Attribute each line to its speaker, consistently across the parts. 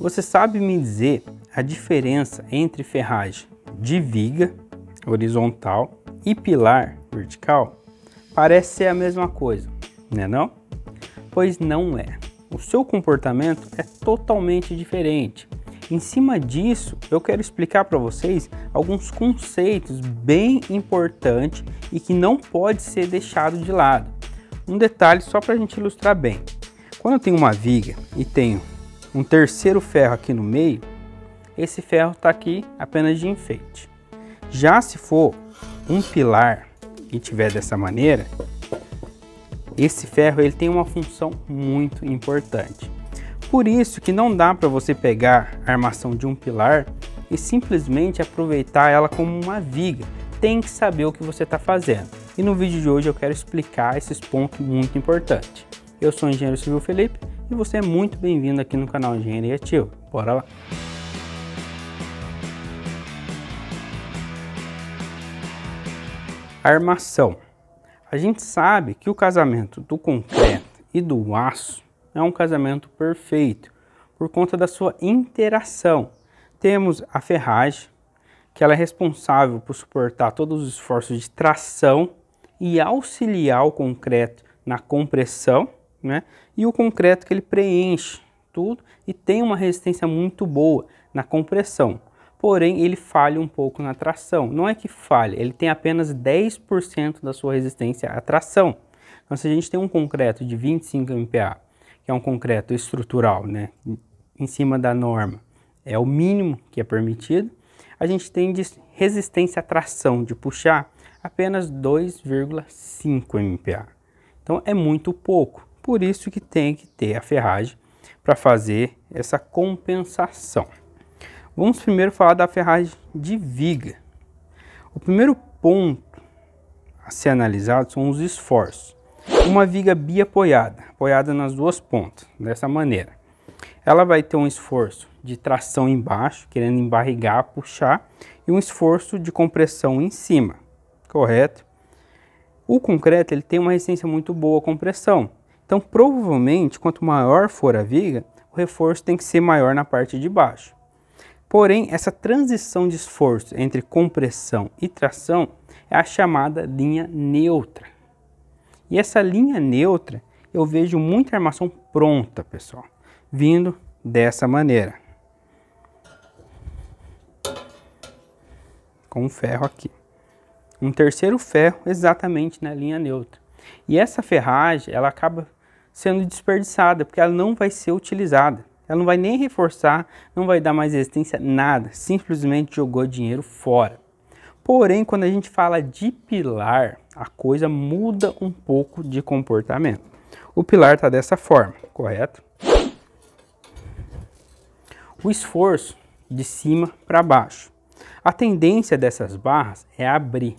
Speaker 1: Você sabe me dizer a diferença entre ferragem de viga horizontal e pilar vertical? Parece ser a mesma coisa, né não? Pois não é. O seu comportamento é totalmente diferente. Em cima disso, eu quero explicar para vocês alguns conceitos bem importantes e que não pode ser deixado de lado. Um detalhe só para a gente ilustrar bem. Quando eu tenho uma viga e tenho um terceiro ferro aqui no meio, esse ferro está aqui apenas de enfeite. Já se for um pilar e tiver dessa maneira, esse ferro ele tem uma função muito importante. Por isso que não dá para você pegar a armação de um pilar e simplesmente aproveitar ela como uma viga. Tem que saber o que você está fazendo. E no vídeo de hoje eu quero explicar esses pontos muito importantes. Eu sou o engenheiro civil Felipe e você é muito bem-vindo aqui no canal Engenharia Ativo. Bora lá! Armação. A gente sabe que o casamento do concreto e do aço é um casamento perfeito por conta da sua interação. Temos a ferragem, que ela é responsável por suportar todos os esforços de tração e auxiliar o concreto na compressão né? E o concreto que ele preenche tudo e tem uma resistência muito boa na compressão. Porém, ele falha um pouco na tração. Não é que falha, ele tem apenas 10% da sua resistência à tração. Então, se a gente tem um concreto de 25 MPa, que é um concreto estrutural, né, em cima da norma, é o mínimo que é permitido, a gente tem resistência à tração de puxar apenas 2,5 MPa. Então, é muito pouco. Por isso que tem que ter a ferragem para fazer essa compensação. Vamos primeiro falar da ferragem de viga. O primeiro ponto a ser analisado são os esforços. Uma viga biapoiada, apoiada nas duas pontas, dessa maneira. Ela vai ter um esforço de tração embaixo, querendo embarrigar, puxar, e um esforço de compressão em cima, correto? O concreto ele tem uma resistência muito boa à compressão, então, provavelmente, quanto maior for a viga, o reforço tem que ser maior na parte de baixo. Porém, essa transição de esforço entre compressão e tração é a chamada linha neutra. E essa linha neutra, eu vejo muita armação pronta, pessoal, vindo dessa maneira. Com um ferro aqui. Um terceiro ferro exatamente na linha neutra. E essa ferragem, ela acaba sendo desperdiçada, porque ela não vai ser utilizada. Ela não vai nem reforçar, não vai dar mais resistência, nada. Simplesmente jogou dinheiro fora. Porém, quando a gente fala de pilar, a coisa muda um pouco de comportamento. O pilar está dessa forma, correto? O esforço de cima para baixo. A tendência dessas barras é abrir.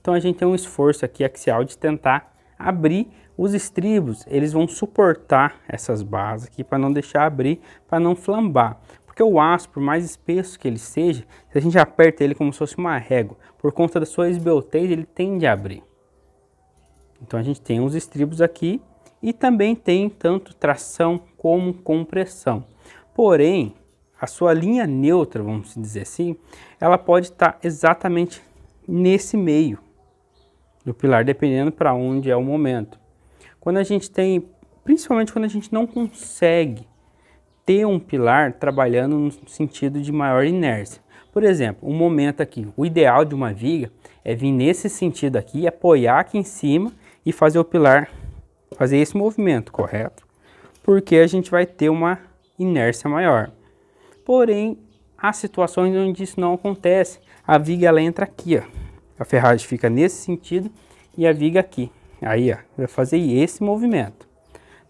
Speaker 1: Então a gente tem um esforço aqui axial de tentar abrir os estribos, eles vão suportar essas barras aqui para não deixar abrir, para não flambar. Porque o aço, por mais espesso que ele seja, se a gente aperta ele como se fosse uma régua, por conta da sua esbeltez, ele tende a abrir. Então a gente tem os estribos aqui e também tem tanto tração como compressão. Porém, a sua linha neutra, vamos dizer assim, ela pode estar tá exatamente nesse meio do pilar, dependendo para onde é o momento. Quando a gente tem, principalmente quando a gente não consegue ter um pilar trabalhando no sentido de maior inércia. Por exemplo, um momento aqui, o ideal de uma viga é vir nesse sentido aqui, apoiar aqui em cima e fazer o pilar, fazer esse movimento, correto? Porque a gente vai ter uma inércia maior. Porém, há situações onde isso não acontece. A viga ela entra aqui, ó. a ferragem fica nesse sentido e a viga aqui. Aí, ó, vai fazer esse movimento.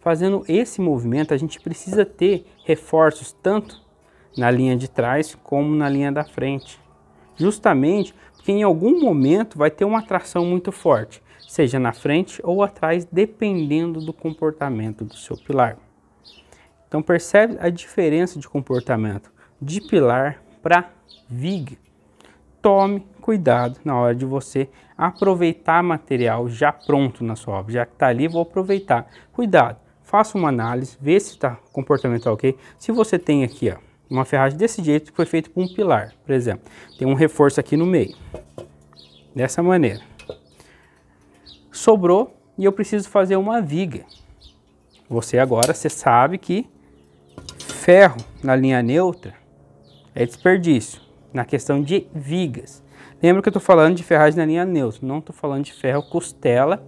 Speaker 1: Fazendo esse movimento, a gente precisa ter reforços tanto na linha de trás como na linha da frente. Justamente porque em algum momento vai ter uma tração muito forte, seja na frente ou atrás, dependendo do comportamento do seu pilar. Então percebe a diferença de comportamento de pilar para vig tome cuidado na hora de você aproveitar material já pronto na sua obra. Já que está ali, vou aproveitar. Cuidado, faça uma análise, vê se está comportamento tá ok. Se você tem aqui ó, uma ferragem desse jeito que foi feito com um pilar, por exemplo, tem um reforço aqui no meio, dessa maneira. Sobrou e eu preciso fazer uma viga. Você agora, você sabe que ferro na linha neutra é desperdício na questão de vigas. Lembra que eu estou falando de ferragem na linha neutra? não estou falando de ferro costela,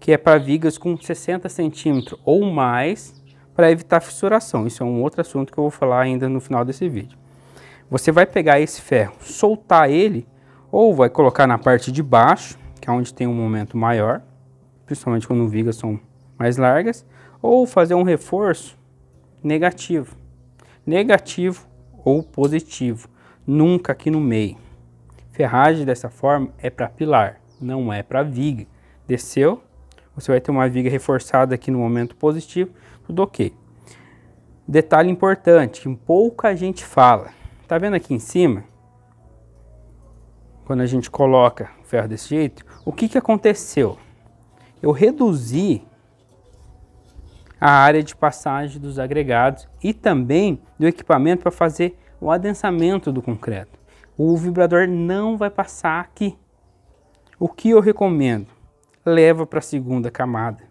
Speaker 1: que é para vigas com 60 centímetros ou mais, para evitar fissuração. Isso é um outro assunto que eu vou falar ainda no final desse vídeo. Você vai pegar esse ferro, soltar ele, ou vai colocar na parte de baixo, que é onde tem um momento maior, principalmente quando vigas são mais largas, ou fazer um reforço negativo, negativo ou positivo nunca aqui no meio. Ferragem dessa forma é para pilar, não é para viga. Desceu, você vai ter uma viga reforçada aqui no momento positivo, tudo ok. Detalhe importante, que pouca gente fala. Tá vendo aqui em cima? Quando a gente coloca o ferro desse jeito, o que, que aconteceu? Eu reduzi a área de passagem dos agregados e também do equipamento para fazer o adensamento do concreto. O vibrador não vai passar aqui. O que eu recomendo? Leva para a segunda camada.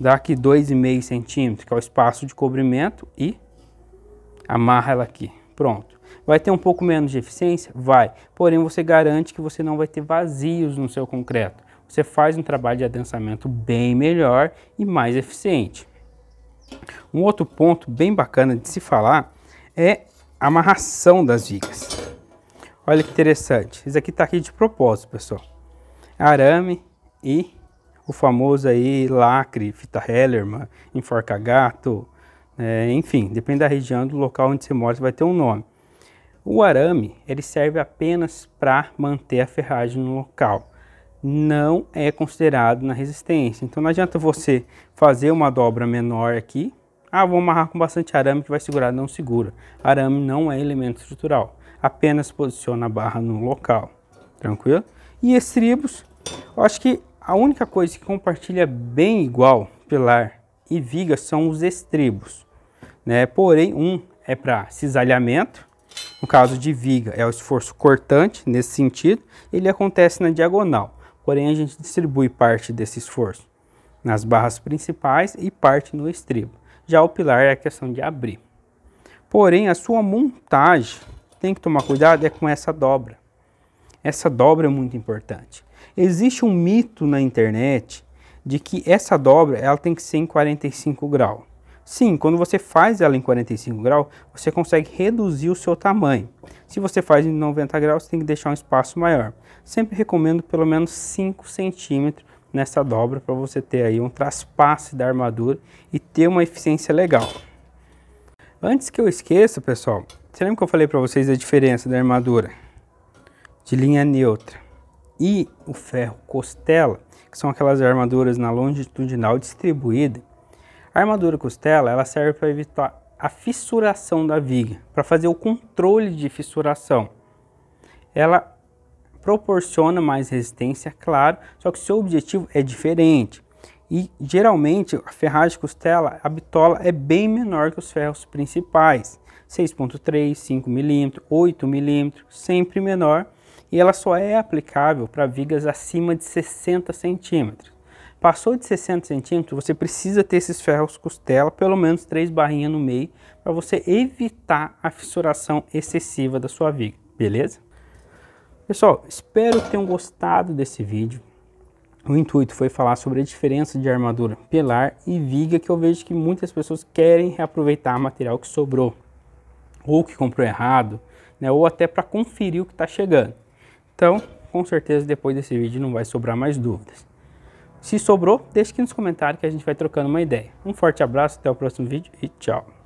Speaker 1: Dá aqui 2,5 centímetros, que é o espaço de cobrimento, e amarra ela aqui. Pronto. Vai ter um pouco menos de eficiência? Vai. Porém, você garante que você não vai ter vazios no seu concreto. Você faz um trabalho de adensamento bem melhor e mais eficiente. Um outro ponto bem bacana de se falar é amarração das vigas. Olha que interessante. Isso aqui está aqui de propósito, pessoal. Arame e o famoso aí lacre, fita Hellerman, enforca-gato, é, né, enfim, depende da região, do local onde você mora, você vai ter um nome. O arame, ele serve apenas para manter a ferragem no local. Não é considerado na resistência. Então não adianta você fazer uma dobra menor aqui, ah, vou amarrar com bastante arame que vai segurar. Não segura. Arame não é elemento estrutural. Apenas posiciona a barra no local. Tranquilo? E estribos, eu acho que a única coisa que compartilha bem igual pilar e viga são os estribos. Né? Porém, um é para cisalhamento. No caso de viga, é o esforço cortante nesse sentido. Ele acontece na diagonal. Porém, a gente distribui parte desse esforço nas barras principais e parte no estribo. Já o pilar é a questão de abrir. Porém, a sua montagem tem que tomar cuidado é com essa dobra. Essa dobra é muito importante. Existe um mito na internet de que essa dobra ela tem que ser em 45 graus. Sim, quando você faz ela em 45 graus, você consegue reduzir o seu tamanho. Se você faz em 90 graus, você tem que deixar um espaço maior. Sempre recomendo pelo menos 5 centímetros nessa dobra para você ter aí um traspasse da armadura e ter uma eficiência legal. Antes que eu esqueça, pessoal, você lembra que eu falei para vocês a diferença da armadura de linha neutra e o ferro costela, que são aquelas armaduras na longitudinal distribuída? A armadura costela, ela serve para evitar a fissuração da viga, para fazer o controle de fissuração. Ela proporciona mais resistência, claro, só que seu objetivo é diferente. E geralmente a ferragem costela, a bitola é bem menor que os ferros principais, 6.3, 5 mm, 8 mm, sempre menor, e ela só é aplicável para vigas acima de 60 centímetros. Passou de 60 centímetros, você precisa ter esses ferros costela, pelo menos três barrinhas no meio, para você evitar a fissuração excessiva da sua viga, beleza? Pessoal, espero que tenham gostado desse vídeo. O intuito foi falar sobre a diferença de armadura pilar e viga, que eu vejo que muitas pessoas querem reaproveitar material que sobrou, ou que comprou errado, né, ou até para conferir o que está chegando. Então, com certeza depois desse vídeo não vai sobrar mais dúvidas. Se sobrou, deixe aqui nos comentários que a gente vai trocando uma ideia. Um forte abraço, até o próximo vídeo e tchau!